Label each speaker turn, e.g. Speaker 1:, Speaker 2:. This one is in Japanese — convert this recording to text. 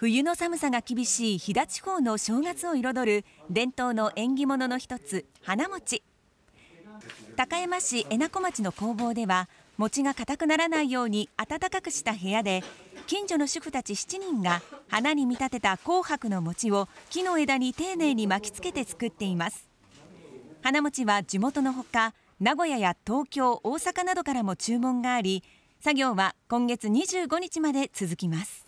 Speaker 1: 冬の寒さが厳しい飛騨地方の正月を彩る伝統の縁起物の一つ花餅高山市恵那子町の工房では餅が硬くならないように暖かくした部屋で近所の主婦たち7人が花に見立てた紅白の餅を木の枝に丁寧に巻きつけて作っています花餅は地元のほか名古屋や東京大阪などからも注文があり作業は今月25日まで続きます